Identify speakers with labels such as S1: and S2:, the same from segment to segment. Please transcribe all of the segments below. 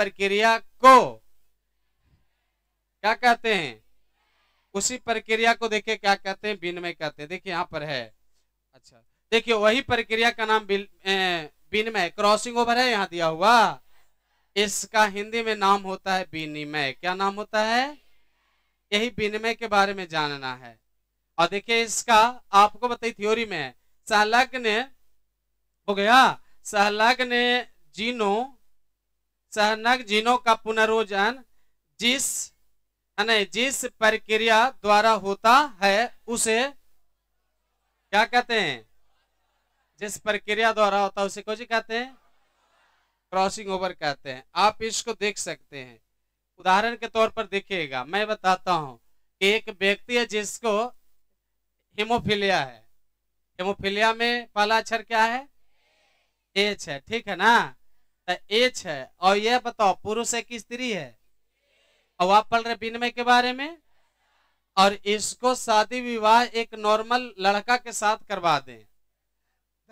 S1: प्रक्रिया को क्या कहते हैं उसी प्रक्रिया को देखिए क्या कहते हैं विनिमय कहते हैं देखिए यहां पर है अच्छा देखिए वही प्रक्रिया का नाम विनिमय क्रॉसिंग ओवर है यहां दिया हुआ इसका हिंदी में नाम होता है विनिमय क्या नाम होता है यही विनिमय के बारे में जानना है और देखिए इसका आपको बताइए थ्योरी में है सहलग हो गया सहलग ने जीनो सहनक जीनों का पुनर्वजन जिस जिस प्रक्रिया द्वारा होता है उसे क्या कहते हैं जिस प्रक्रिया द्वारा होता है उसे कौन कहते हैं क्रॉसिंग ओवर कहते हैं आप इसको देख सकते हैं उदाहरण के तौर पर देखिएगा मैं बताता हूं कि एक व्यक्ति है जिसको हिमोफिलिया है हिमोफिलिया में पहला अक्षर क्या है एच है ठीक है ना एच है और यह बताओ पुरुष है कि स्त्री है और आप पढ़ रहे विनिमय के बारे में और इसको शादी विवाह एक नॉर्मल लड़का के साथ करवा दें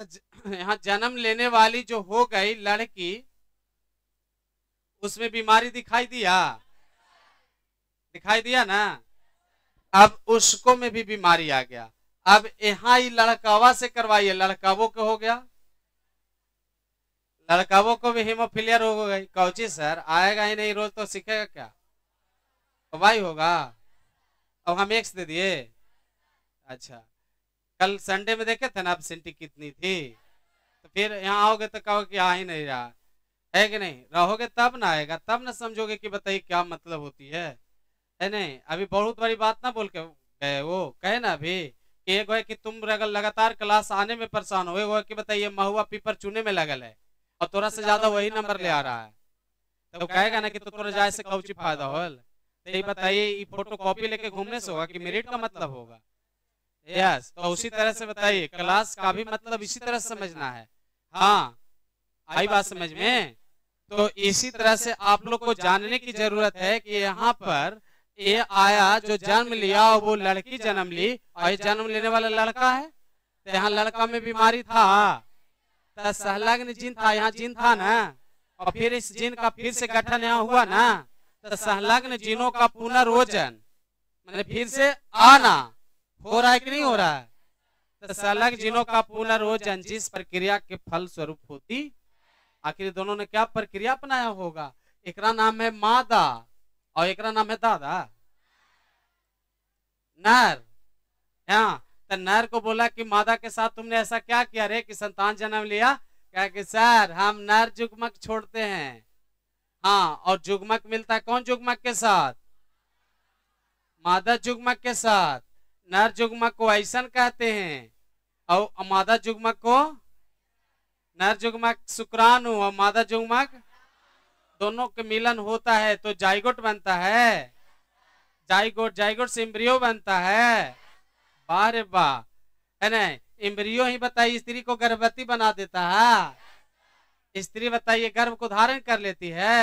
S1: तो यहाँ जन्म लेने वाली जो हो गई लड़की उसमें बीमारी दिखाई दिया दिखाई दिया ना अब उसको में भी बीमारी आ गया अब यहाँ ही लड़कावा से करवाइए लड़कावो के हो गया लड़काओं को भी हिमोफिलियर हो गई कौची सर आएगा ही नहीं रोज तो सीखेगा क्या वाई तो होगा अब हम एक्स दे दिए अच्छा कल संडे में देखे थे ना आप सेंटी कितनी थी तो फिर यहाँ आओगे तो कहो कि आ ही नहीं रहा है कि नहीं रहोगे तब ना आएगा तब ना समझोगे कि बताइए क्या मतलब होती है है नहीं अभी बहुत बड़ी बात ना बोल के गए वो कहे ना अभी कि एक है कि तुम लगातार क्लास आने में परेशान हो कि बताइए महुआ पीपर चुने में लगल है और तोरा से ज्यादा वही नंबर ले आ रहा है तो कहेगा ना कि तो तोरा जाए से कौची फायदा होल तो ये बताइए ये फोटो कॉपी लेके घूमने से होगा कि मेरिट का मतलब होगा यस तो उसी तरह से बताइए क्लास का भी मतलब इसी तरह से समझना है हाँ आई बात समझ में तो इसी तरह से आप लोग को जानने की जरूरत है कि यहाँ पर ये आया जो जन्म लिया वो लड़की जन्म ली और ये जन्म लेने वाला लड़का है तो यहाँ लड़का में बीमारी था सहलग्न जिन था यहाँ जिन था ना और फिर इस जिन का फिर से गठन यहाँ हुआ ना तो जिनों का पुनर्वोचन मतलब फिर से आना हो रहा है कि नहीं हो रहा है तो जिनों का पुनर्वोचन जिस प्रक्रिया के फल स्वरूप होती आखिर दोनों ने क्या प्रक्रिया अपनाया होगा एक नाम है मादा और एक नाम है दादा नर यहाँ तो नर को बोला कि मादा के साथ तुमने ऐसा क्या किया रे कि संतान जन्म लिया क्या कि सर हम नर जुगमक छोड़ते हैं हाँ और जुगमक मिलता है कौन जुगमक के साथ मादा जुगमक के साथ नर जुगमक को ऐसा कहते हैं और मादा जुगमक को नर जुगमक शुक्राणु और मादा जुगमक दोनों के मिलन होता है तो जाइगोट बनता है जाइगोट जाइगोट से बनता है वाह वाह है ना ही बताइए स्त्री को गर्भवती बना देता है स्त्री बताइए गर्भ को धारण कर लेती है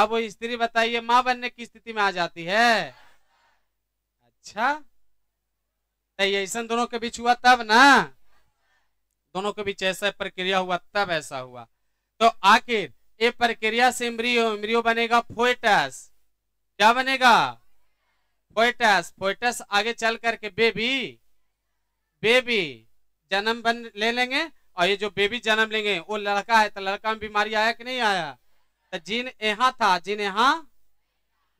S1: अब वो स्त्री बताइए माँ बनने की स्थिति में आ जाती है अच्छा तो ऐसा दोनों के बीच हुआ तब ना दोनों के बीच ऐसा प्रक्रिया हुआ तब ऐसा हुआ तो आखिर ये प्रक्रिया से इम्ब्रियो इम्ब्रियो बनेगा फोएटस क्या बनेगा पोइटस पोइटस आगे चल करके बेबी बेबी जन्म बन ले लेंगे और ये जो बेबी जन्म लेंगे वो लड़का है तो लड़का में बीमारी आया कि नहीं आया तो जीन यहाँ था जीन यहाँ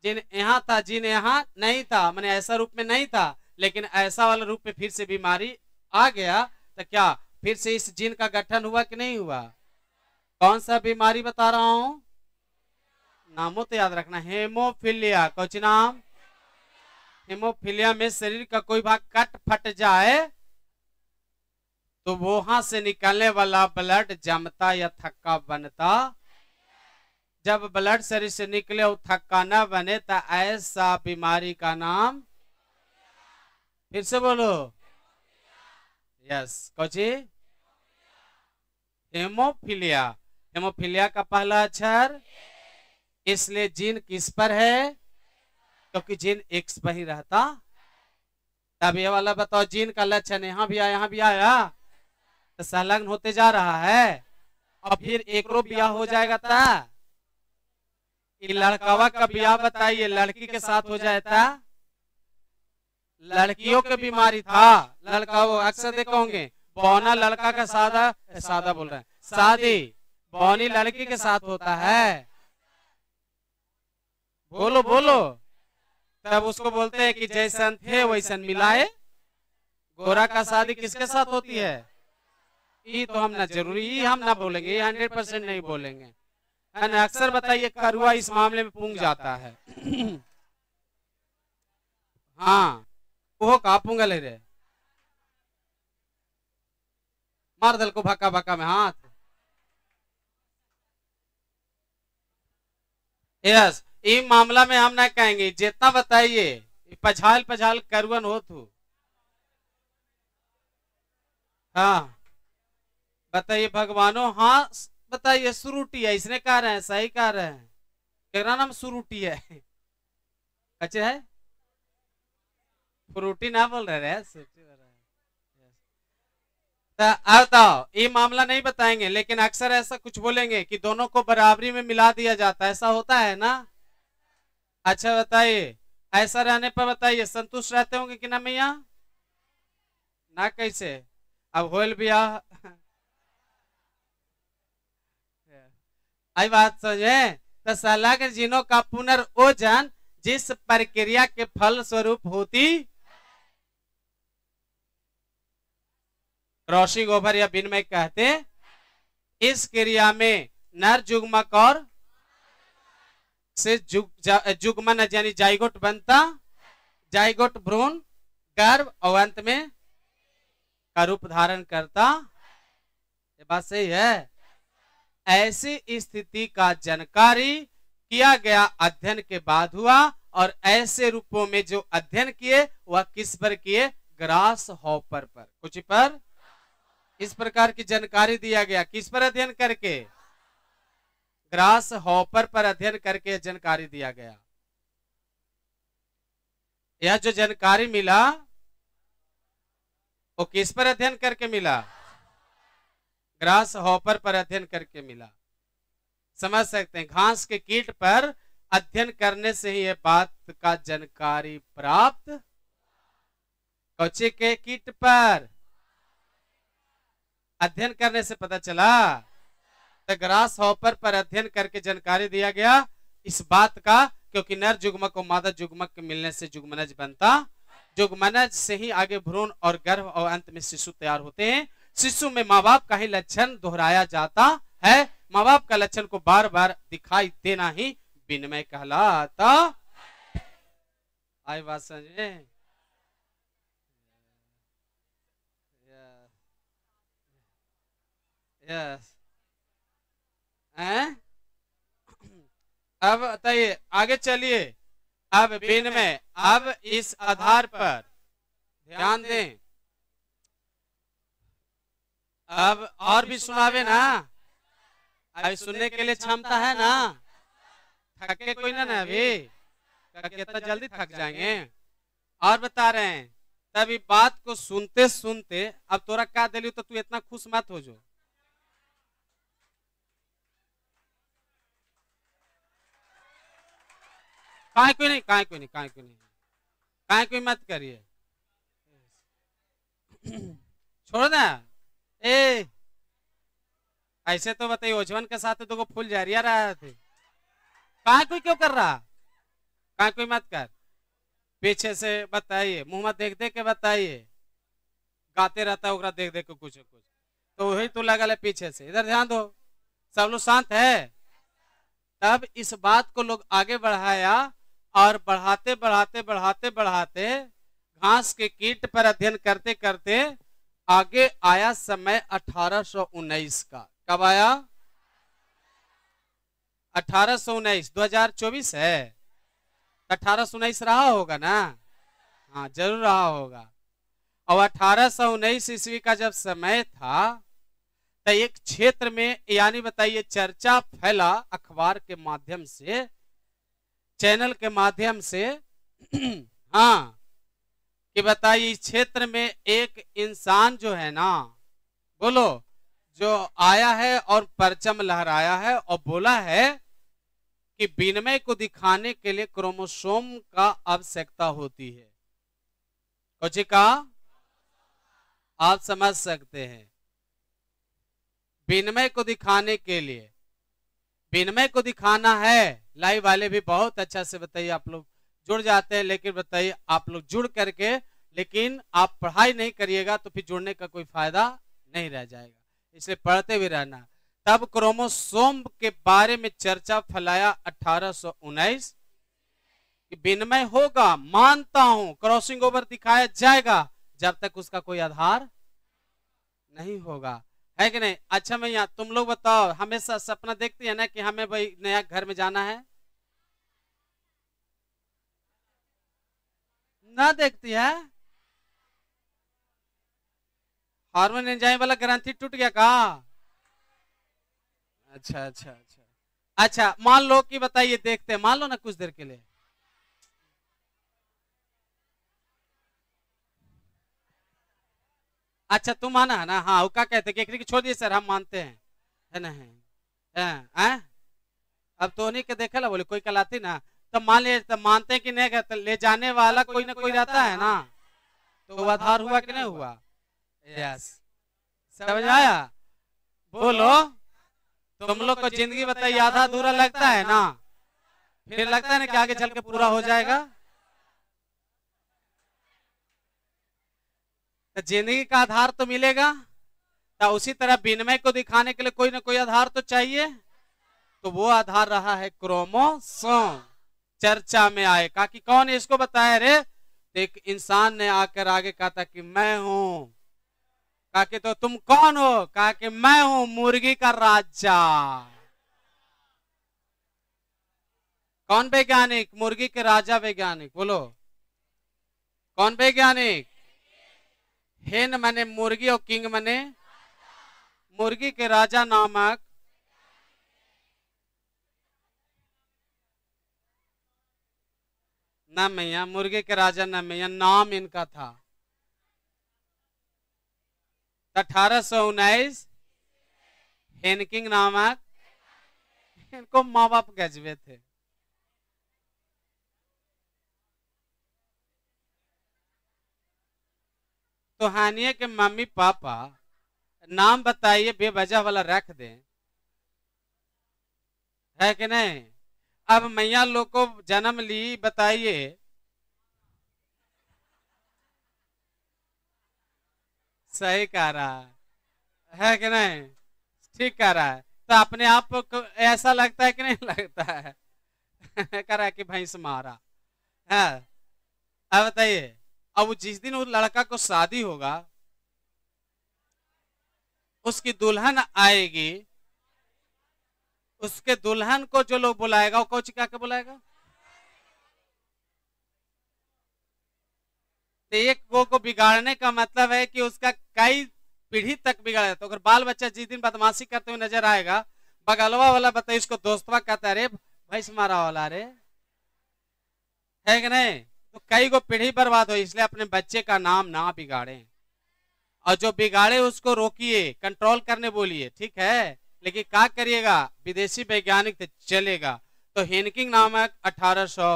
S1: जिन यहाँ था जिन यहाँ नहीं था मैंने ऐसा रूप में नहीं था लेकिन ऐसा वाला रूप में फिर से बीमारी आ गया तो क्या फिर से इस जीन का गठन हुआ कि नहीं हुआ कौन सा बीमारी बता रहा हूं नामों तो याद रखना हेमोफिलिया कौच नाम हेमोफिलिया में शरीर का कोई भाग कट फट जाए तो वहां से निकलने वाला ब्लड जमता या थक्का बनता जब ब्लड शरीर से निकले और थक्का न बने तो ऐसा बीमारी का नाम फिर से बोलो यस कौची हेमोफिलिया हेमोफिलिया का पहला अक्षर इसलिए जीन किस पर है क्योंकि जीन एक्स पर ही रहता तब ये वाला बताओ जीन का लक्षण यहाँ भी आया यहाँ भी आया तो संलग्न होते जा रहा है और फिर एक रो ब्याह हो जाएगा था लड़कावा का ब्याह बताइए लड़की के साथ हो जाता लड़कियों के बीमारी था लड़का वो अक्सर देखो होंगे बौना लड़का का सादा सादा बोल रहे हैं शादी बौनी लड़की के साथ होता है बोलो बोलो तब उसको बोलते हैं कि जैसन थे वैसन मिलाए गोरा का शादी किसके साथ होती है ये तो हम ना जरूरी ये हम ना बोलेंगे हंड्रेड परसेंट नहीं बोलेंगे अक्सर बताइए करुआ इस मामले में पूंग जाता है हाँ वो का ले रहे मार दल को भक्का भक्का में हाथ यस yes. मामला में हम ना कहेंगे जितना बताइए पछाल पछाल करवन हो तू हाँ बताइए भगवानो हाँ बताइए सुरुटी है इसने कह रहे हैं सही कह रहे हैं तेरा नाम सुरुटी है अच्छा है फ्रूटी ना बोल रहे हैं बताओ ये मामला नहीं बताएंगे लेकिन अक्सर ऐसा कुछ बोलेंगे कि दोनों को बराबरी में मिला दिया जाता है ऐसा होता है ना अच्छा बताइए ऐसा रहने पर बताइए संतुष्ट रहते होंगे कि ना मैया ना कैसे अब होल ब्याह आई बात समझे तो सलाह जिनों का पुनर्वजन जिस प्रक्रिया के फल स्वरूप होती क्रॉसिंग ओवर या बिन में कहते इस क्रिया में नर जुगमक और से जुग जा, जुगमन यानी जाइगोट बनता जाइगोट भ्रूण गर्भ और अंत में का रूप धारण करता ये बात सही है ऐसी स्थिति का जानकारी किया गया अध्ययन के बाद हुआ और ऐसे रूपों में जो अध्ययन किए वह किस पर किए ग्रास हॉपर पर कुछ पर इस प्रकार की जानकारी दिया गया किस पर अध्ययन करके ग्रास हॉपर पर अध्ययन करके जानकारी दिया गया यह जो जानकारी मिला वो किस पर अध्ययन करके मिला ग्रास हॉपर पर अध्ययन करके मिला समझ सकते हैं घास के कीट पर अध्ययन करने से ही यह बात का जानकारी प्राप्त कौचे के कीट पर अध्ययन करने से पता चला द ग्रास हॉपर पर अध्ययन करके जानकारी दिया गया इस बात का क्योंकि नर जुगमक और मादा जुगमक के मिलने से जुगमनज बनता जुगमनज से ही आगे भ्रूण और गर्भ और अंत में शिशु तैयार होते हैं शिशु में माँ बाप का ही लक्षण दोहराया जाता है माँ बाप का लक्षण को बार बार दिखाई देना ही विनमय कहलाता आई बात समझे यस हैं अब बताइए आगे चलिए अब बिन में अब इस आधार पर ध्यान दें अब और भी सुनावे ना अभी सुनने के लिए क्षमता है ना थके कोई ना ना अभी कितना तो जल्दी थक जाएंगे और बता रहे हैं तभी बात को सुनते सुनते अब तोरा का दिली तो तू इतना खुश मत हो जो काय कोई नहीं काय कोई नहीं काय कोई नहीं काय कोई मत करिए छोड़ ना ए ऐसे तो बताइए ओझवन के साथ तो फूल जारिया रहा थे काय कोई क्यों कर रहा काय कोई मत कर पीछे से बताइए मुंह मत देख देख के बताइए गाते रहता है देख देख के कुछ कुछ तो वही तो लगा ले पीछे से इधर ध्यान दो सब लोग शांत है तब इस बात को लोग आगे बढ़ाया और बढ़ाते बढ़ाते बढ़ाते बढ़ाते घास के कीट पर अध्ययन करते करते आगे आया समय 1819 का कब आया 1819 2024 है अठारह रहा होगा ना हाँ जरूर रहा होगा और अठारह सौ उन्नीस ईस्वी का जब समय था तो एक क्षेत्र में यानी बताइए चर्चा फैला अखबार के माध्यम से चैनल के माध्यम से हाँ कि बताइए इस क्षेत्र में एक इंसान जो है ना बोलो जो आया है और परचम लहराया है और बोला है कि विनिमय को दिखाने के लिए क्रोमोसोम का आवश्यकता होती है जी का आप समझ सकते हैं विनिमय को दिखाने के लिए विनिमय को दिखाना है लाइव वाले भी बहुत अच्छा से बताइए आप लोग जुड़ जाते हैं लेकिन बताइए आप लोग जुड़ करके लेकिन आप पढ़ाई नहीं करिएगा तो फिर जुड़ने का कोई फायदा नहीं रह जाएगा इसलिए पढ़ते भी रहना तब क्रोमोसोम के बारे में चर्चा फैलाया अठारह कि विनिमय होगा मानता हूं क्रॉसिंग ओवर दिखाया जाएगा जब तक उसका कोई आधार नहीं होगा है कि नहीं अच्छा मैया तुम लोग बताओ हमेशा सपना देखती है ना कि हमें भाई नया घर में जाना है ना देखती है हार्मोन एंजाइम वाला ग्रंथि टूट गया कहा अच्छा अच्छा अच्छा अच्छा मान लो कि बताइए देखते हैं मान लो ना कुछ देर के लिए अच्छा तुम माना है ना हाँ क्या कहते हैं कि छोड़ दिए सर हम मानते हैं है ना है अब तो नहीं के देखे ला बोले कोई कहलाती ना तो मान ले तो मानते हैं कि नहीं कहते ले जाने वाला हाँ, कोई ना कोई रहता है ना हाँ। तो आधार तो हुआ कि नहीं हुआ यस समझ आया बोलो तुम लोग को जिंदगी बताइए आधा अधूरा लगता है ना फिर लगता है ना कि आगे चल के पूरा हो जाएगा तो जिंदगी का आधार तो मिलेगा तो उसी तरह विनिमय को दिखाने के लिए कोई ना कोई आधार तो चाहिए तो वो आधार रहा है क्रोमोसोम चर्चा में आए कहा कि कौन इसको बताया रे तो एक इंसान ने आकर आगे कहा था कि मैं हूं कहा कि तो तुम कौन हो कहा कि मैं हूं मुर्गी का राजा कौन वैज्ञानिक मुर्गी के राजा वैज्ञानिक बोलो कौन वैज्ञानिक हेन माने मुर्गी और किंग माने मुर्गी के राजा नामक मैया मुर्गी के राजा मैया नाम इनका था अठारह सौ उन्नीस हेनकिंग नामक इनको माँ बाप गजबे थे तो हानिया के मम्मी पापा नाम बताइए बेबजा वाला रख दें है कि नहीं अब मैया लोग को जन्म ली बताइए सही कह रहा है है कि नहीं ठीक कह रहा है तो अपने आप को ऐसा लगता है कि नहीं लगता है कह रहा है कि भैंस मारा है हाँ। अब बताइए अब जिस दिन उस लड़का को शादी होगा उसकी दुल्हन आएगी उसके दुल्हन को जो लोग बुलाएगा वो कौच क्या के बुलाएगा तो एक गो को बिगाड़ने का मतलब है कि उसका कई पीढ़ी तक बिगड़ जाता है तो अगर बाल बच्चा जिस दिन बदमाशी करते हुए नजर आएगा बगलवा वाला बताइए उसको दोस्तवा कहता है अरे भैंस मारा वाला अरे है कि नहीं तो कई को पीढ़ी बर्बाद हो इसलिए अपने बच्चे का नाम ना बिगाड़े और जो बिगाड़े उसको रोकिए कंट्रोल करने बोलिए ठीक है लेकिन क्या करिएगा विदेशी वैज्ञानिक तो चलेगा तो हेनकिंग नामक 1800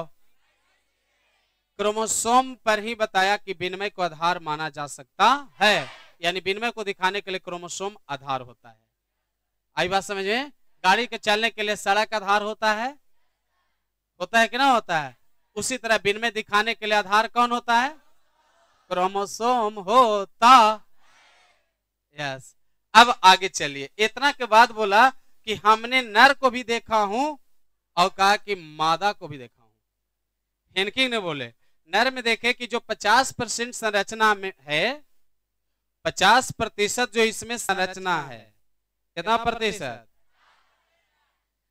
S1: क्रोमोसोम पर ही बताया कि विनिमय को आधार माना जा सकता है यानी विनिमय को दिखाने के लिए क्रोमोसोम आधार होता है आई बात समझे गाड़ी के चलने के लिए सड़क आधार होता है होता है कि ना होता है उसी तरह बिन में दिखाने के लिए आधार कौन होता है क्रोमोसोम होता यस अब आगे चलिए इतना के बाद बोला कि हमने नर को भी देखा हूं और कहा कि मादा को भी देखा हूं हेनकिंग ने बोले नर में देखे कि जो 50 परसेंट संरचना में है 50 प्रतिशत जो इसमें संरचना है कितना प्रतिशत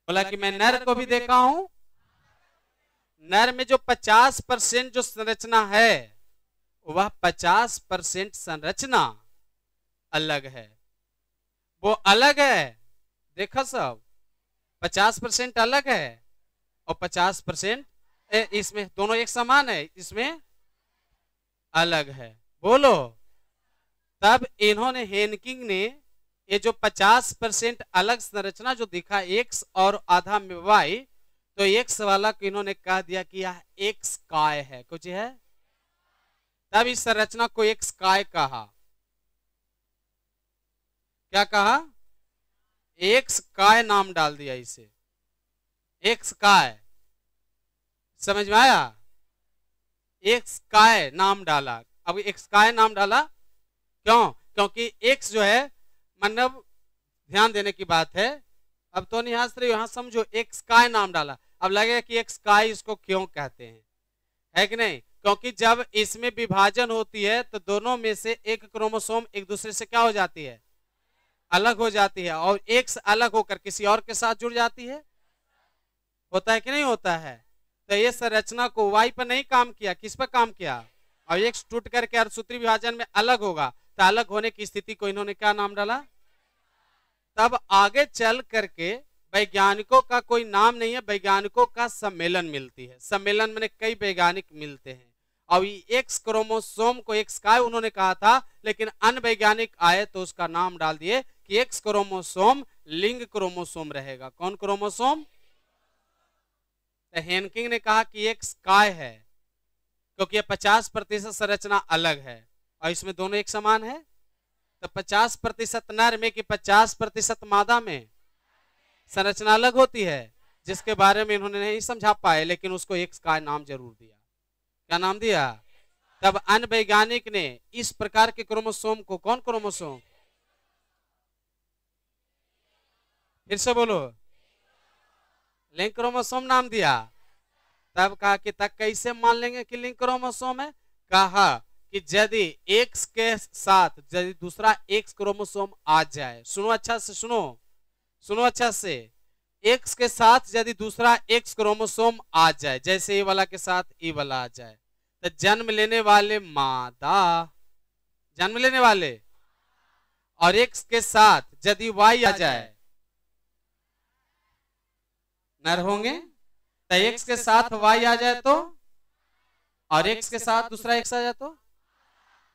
S1: बोला कि मैं नर को भी देखा हूं नर में जो 50 परसेंट जो संरचना है वह 50 परसेंट संरचना अलग है वो अलग है देखा सब 50 परसेंट अलग है और 50 परसेंट इसमें दोनों एक समान है इसमें अलग है बोलो तब इन्होंने हेनकिंग ने ये जो 50 परसेंट अलग संरचना जो दिखा एक्स और आधा में वाई तो एक्स वाला को इन्होंने कह दिया कि यह एक्स काय है कुछ है तब इस संरचना को एक्स काय कहा क्या कहा एक्स काय नाम डाल दिया इसे एक्स काय समझ में आया एक्स काय नाम डाला अब एक्स काय नाम डाला क्यों क्योंकि एक्स जो है मतलब ध्यान देने की बात है अब तो नहीं हंस यहाँ समझो एक स्काई नाम डाला अब लगेगा कि एक स्काई इसको क्यों कहते हैं है कि नहीं क्योंकि जब इसमें विभाजन होती है तो दोनों में से एक क्रोमोसोम एक दूसरे से क्या हो जाती है अलग हो जाती है और एक अलग होकर किसी और के साथ जुड़ जाती है होता है कि नहीं होता है तो ये संरचना को वाई पर नहीं काम किया किस पर काम किया और एक टूट करके अर्धसूत्री विभाजन में अलग होगा तो अलग होने की स्थिति को इन्होंने क्या नाम डाला तब आगे चल करके वैज्ञानिकों का कोई नाम नहीं है वैज्ञानिकों का सम्मेलन मिलती है सम्मेलन में कई वैज्ञानिक मिलते हैं और एक्स क्रोमोसोम को एक्स का उन्होंने कहा था लेकिन अन्य वैज्ञानिक आए तो उसका नाम डाल दिए कि एक्स क्रोमोसोम लिंग क्रोमोसोम रहेगा कौन क्रोमोसोम तो हेनकिंग ने कहा कि एक्स काय है क्योंकि यह पचास प्रतिशत संरचना अलग है और इसमें दोनों एक समान है तो 50 प्रतिशत नर में कि 50 प्रतिशत मादा में संरचना अलग होती है जिसके बारे में इन्होंने नहीं समझा पाए लेकिन उसको एक का नाम जरूर दिया क्या नाम दिया तब अन्य वैज्ञानिक ने इस प्रकार के क्रोमोसोम को कौन क्रोमोसोम फिर से बोलो लिंक क्रोमोसोम नाम दिया तब कहा कि तक कैसे मान लेंगे कि लिंक क्रोमोसोम है कहा कि यदि एक्स के साथ यदि दूसरा एक्स क्रोमोसोम आ जाए सुनो अच्छा से सुनो सुनो अच्छा से एक्स के साथ यदि दूसरा एक्स क्रोमोसोम आ जाए जैसे ये वाला के साथ ये वाला आ जाए तो जन्म लेने वाले मादा जन्म लेने वाले और एक्स के साथ यदि वाई आ जाए नर होंगे तो एक्स के साथ वाई आ जाए तो और एक्स के साथ दूसरा एक्स आ जाए तो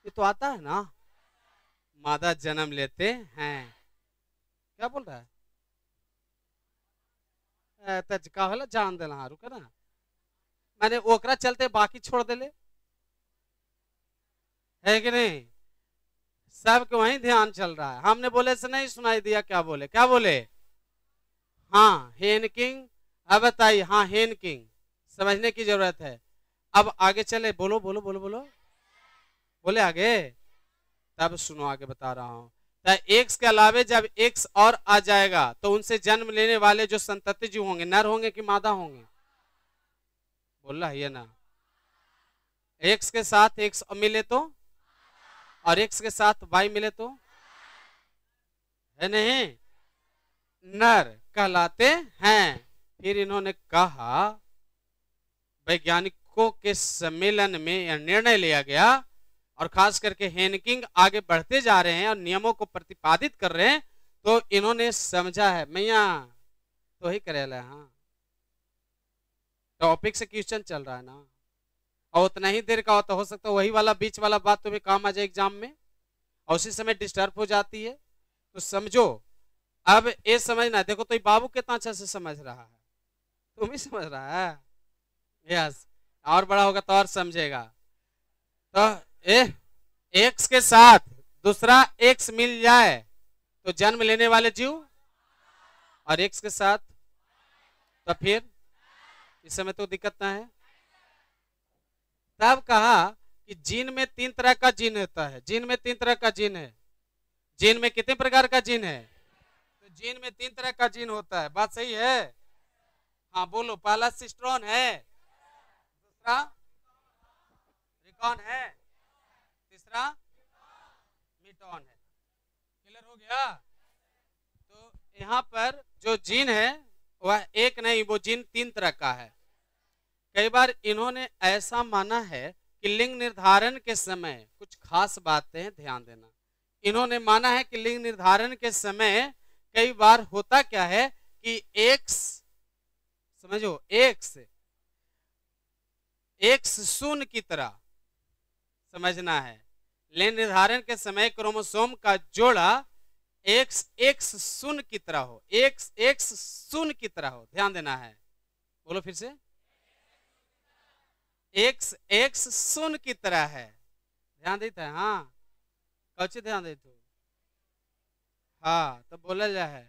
S1: ये तो आता है ना मादा जन्म लेते हैं क्या बोल रहा है तजका होला जान देना रुके ना मैंने ओकरा चलते बाकी छोड़ ले है कि नहीं सबके वही ध्यान चल रहा है हमने बोले से नहीं सुनाई दिया क्या बोले क्या बोले हाँ हेन किंग अब बताइए हाँ हेन किंग समझने की जरूरत है अब आगे चले बोलो बोलो बोलो बोलो बोले आगे तब सुनो आगे बता रहा हूं एक्स के अलावे जब एक्स और आ जाएगा तो उनसे जन्म लेने वाले जो संतति जीव होंगे नर होंगे कि मादा होंगे बोल रहा है ना एक्स के साथ एक्स मिले तो और एक्स के साथ वाई मिले तो है नहीं नर कहलाते हैं फिर इन्होंने कहा वैज्ञानिकों के सम्मेलन में यह निर्णय लिया गया और खास करके हेनकिंग आगे बढ़ते जा रहे हैं और नियमों को प्रतिपादित कर रहे हैं तो इन्होंने समझा है मैया तो ही करेला हाँ टॉपिक से क्वेश्चन चल रहा है ना और उतना ही देर का तो हो सकता है वही वाला बीच वाला बात तुम्हें काम आ जाए एग्जाम में और उसी समय डिस्टर्ब हो जाती है तो समझो अब ये समझना देखो तो बाबू कितना अच्छा से समझ रहा है तुम ही समझ रहा है यस और बड़ा होगा तो और समझेगा तो एक्स के साथ दूसरा एक्स मिल जाए तो जन्म लेने वाले जीव और एक्स के साथ तो फिर इस समय तो दिक्कत ना है तब कहा कि जीन में तीन तरह का जीन होता है जीन में तीन तरह का जीन है जीन में कितने प्रकार का जीन है तो जीन में तीन तरह का जीन होता है बात सही है हाँ बोलो पहला सिस्ट्रॉन है दूसरा रिकॉन है दूसरा मिटॉन है क्लियर हो गया तो यहाँ पर जो जीन है वह एक नहीं वो जीन तीन तरह का है कई बार इन्होंने ऐसा माना है कि लिंग निर्धारण के समय कुछ खास बातें ध्यान देना इन्होंने माना है कि लिंग निर्धारण के समय कई बार होता क्या है कि एक्स समझो एक्स एक्स शून्य की तरह समझना है लेन निर्धारण के समय क्रोमोसोम का जोड़ा एक्स एक्स सुन की तरह हो एक्स एक्स सुन की तरह हो ध्यान देना है बोलो फिर से एक्स एक्स सुन की तरह है ध्यान देता है हाँ कौची ध्यान देते हाँ तो बोला जाए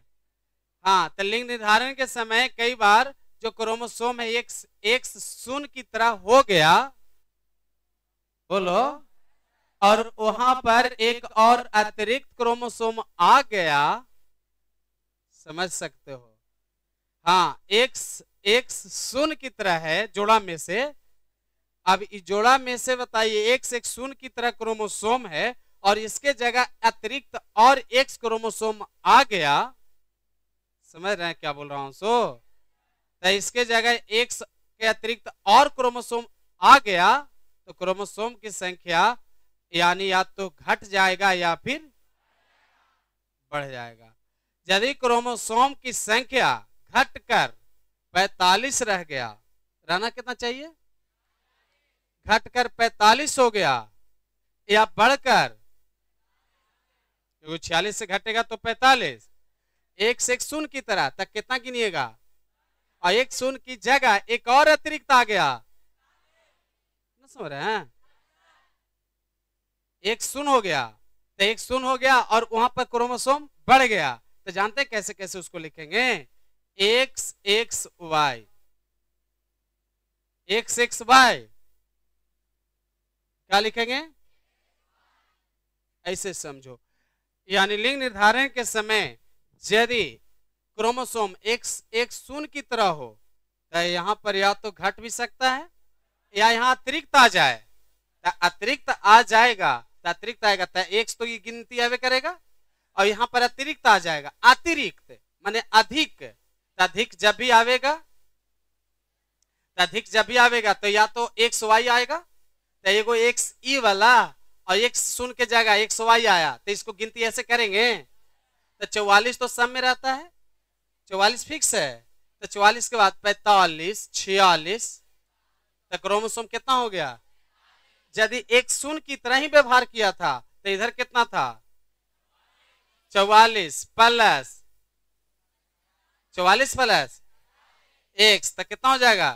S1: हाँ तो लिंग निर्धारण के समय कई बार जो क्रोमोसोम है एक्स एक्स सुन की तरह हो गया बोलो और वहां पर एक और अतिरिक्त क्रोमोसोम आ गया समझ सकते हो हाँ एक एक सुन की तरह है जोड़ा में से अब इस जोड़ा में से बताइए से एक सुन की तरह क्रोमोसोम है और इसके जगह अतिरिक्त और एक क्रोमोसोम आ गया समझ रहे हैं क्या बोल रहा हूं सो तो इसके जगह एक के अतिरिक्त और क्रोमोसोम आ गया तो क्रोमोसोम की संख्या यानी या तो घट जाएगा या फिर बढ़ जाएगा यदि क्रोमोसोम की संख्या घटकर 45 रह गया रहना कितना चाहिए घटकर 45 हो गया या बढ़कर छियालीस से घटेगा तो 45 एक से एक शून्य की तरह तक कितना गिनिएगा और एक शून्य की जगह एक और अतिरिक्त आ गया ना समझ रहे हैं एक सुन हो गया तो एक सुन हो गया और वहां पर क्रोमोसोम बढ़ गया तो जानते कैसे कैसे उसको लिखेंगे X X Y X X Y क्या लिखेंगे ऐसे समझो यानी लिंग निर्धारण के समय यदि क्रोमोसोम एक्स एक शून्य की तरह हो तो यहां पर या तो घट भी सकता है या यहां अतिरिक्त आ जाए तो अतिरिक्त आ जाएगा तो अतिरिक्त आएगा तो एक तो ये गिनती अवे करेगा और यहाँ पर अतिरिक्त आ जाएगा अतिरिक्त माने अधिक तो अधिक जब भी आवेगा तो अधिक जब भी आवेगा तो या तो एक्स वाई आएगा तो एगो एक ई वाला और एक सुन के जाएगा एक्स वाई आया तो इसको गिनती ऐसे करेंगे तो चौवालीस तो सब में रहता है चौवालीस फिक्स है तो चौवालीस के बाद पैतालीस छियालीस तो क्रोमोसोम कितना हो गया यदि एक शून्य की तरह ही व्यवहार किया था तो इधर कितना था चौवालीस प्लस चौवालीस प्लस एक तो कितना हो जाएगा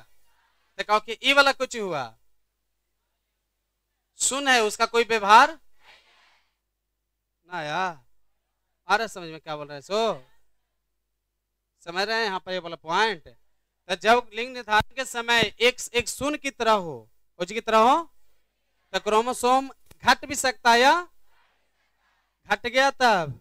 S1: तो कहो कि ई वाला कुछ हुआ सुन है उसका कोई व्यवहार ना यार आ रहा समझ में क्या बोल रहे हैं सो समझ रहे हैं यहाँ पर ये वाला पॉइंट तो जब लिंग निर्धारण के समय एक एक शून्य की तरह हो कुछ की तरह हो तो क्रोमोसोम घट भी सकता है या घट गया तब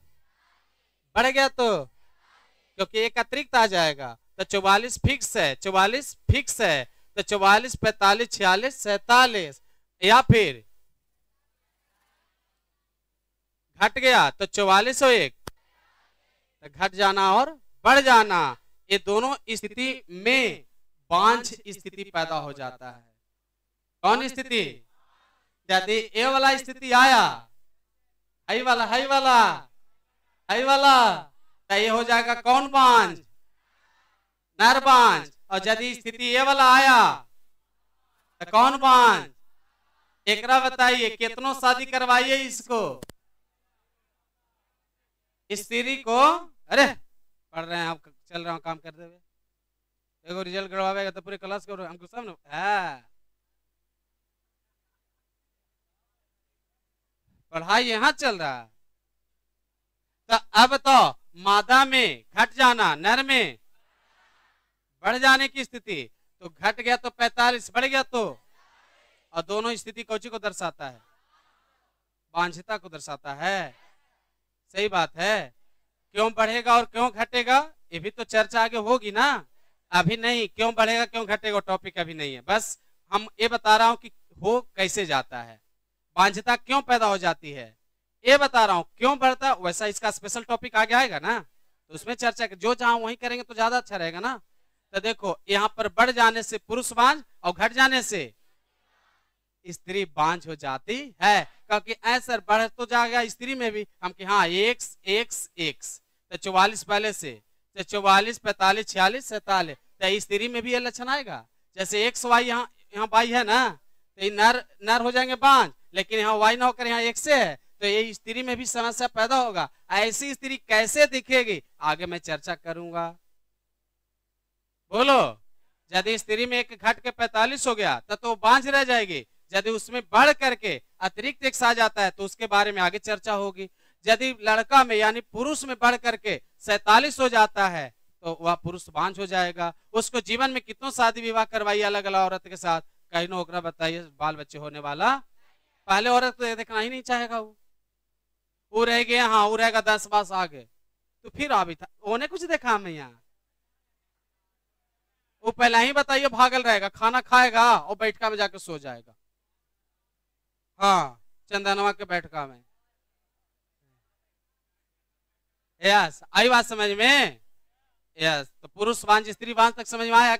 S1: बढ़ गया तो क्योंकि एक अतिरिक्त आ जाएगा तो चौवालीस फिक्स है चौवालीस फिक्स है तो चौवालीस पैतालीस छियालीस सैतालीस या फिर घट गया तो चौवालीस और एक तो घट जाना और बढ़ जाना ये दोनों स्थिति में बांझ स्थिति पैदा हो जाता है कौन स्थिति यदि ए वाला स्थिति आया हई वाला हई वाला हई वाला तो ये हो जाएगा कौन पांच नर पांच और यदि स्थिति ए वाला आया तो कौन पांच एक बताइए कितनों शादी करवाइए इसको स्त्री को अरे पढ़ रहे हैं आप चल रहा हूँ काम करते हुए देखो रिजल्ट करवाएगा तो पूरे क्लास को हम सब ना पढ़ाई यहाँ चल रहा है तो अब तो मादा में घट जाना नर में बढ़ जाने की स्थिति तो घट गया तो 45 बढ़ गया तो और दोनों स्थिति कौची को दर्शाता है बांझता को दर्शाता है सही बात है क्यों बढ़ेगा और क्यों घटेगा ये भी तो चर्चा आगे होगी ना अभी नहीं क्यों बढ़ेगा क्यों घटेगा टॉपिक अभी नहीं है बस हम ये बता रहा हूं कि हो कैसे जाता है बांझता क्यों पैदा हो जाती है ये बता रहा हूँ क्यों बढ़ता वैसा इसका स्पेशल टॉपिक आगे आएगा ना तो उसमें चर्चा जो चाहो वही करेंगे तो ज्यादा अच्छा रहेगा ना तो देखो यहाँ पर बढ़ जाने से पुरुष बांझ और घट जाने से स्त्री बांझ हो जाती है क्योंकि ऐसा बढ़ तो जाएगा स्त्री में भी हम कि हाँ एक, तो चौवालीस पहले से तो चौवालीस पैतालीस छियालीस सैतालीस तो स्त्री में भी ये लक्षण आएगा जैसे एक सौ यहाँ यहाँ बाई है ना तो नर नर हो जाएंगे बांझ लेकिन यहाँ वाई ना होकर यहाँ एक से है तो ये स्त्री में भी समस्या पैदा होगा ऐसी स्त्री कैसे दिखेगी आगे मैं चर्चा करूंगा बोलो यदि स्त्री में एक घट के पैतालीस हो गया तो, तो बांझ रह जाएगी यदि उसमें बढ़ करके अतिरिक्त एक साज जाता है तो उसके बारे में आगे चर्चा होगी यदि लड़का में यानी पुरुष में बढ़ करके सैतालीस हो जाता है तो वह पुरुष बांझ हो जाएगा उसको जीवन में कितनों शादी विवाह करवाई अलग अलग औरत के साथ कहीं ना बताइए बाल बच्चे होने वाला पहले औरत देखना ही नहीं चाहेगा वो वो रह गया हाँ वो रहेगा दस बस आगे तो फिर अभी था उन्हें कुछ देखा हमें यहाँ वो पहले ही बताइए भागल रहेगा खाना खाएगा और बैठका में जाकर सो जाएगा हाँ चंदनवा के बैठका में यस आई बात समझ में यस तो पुरुष वांझ स्त्री वांझ तक समझ में आया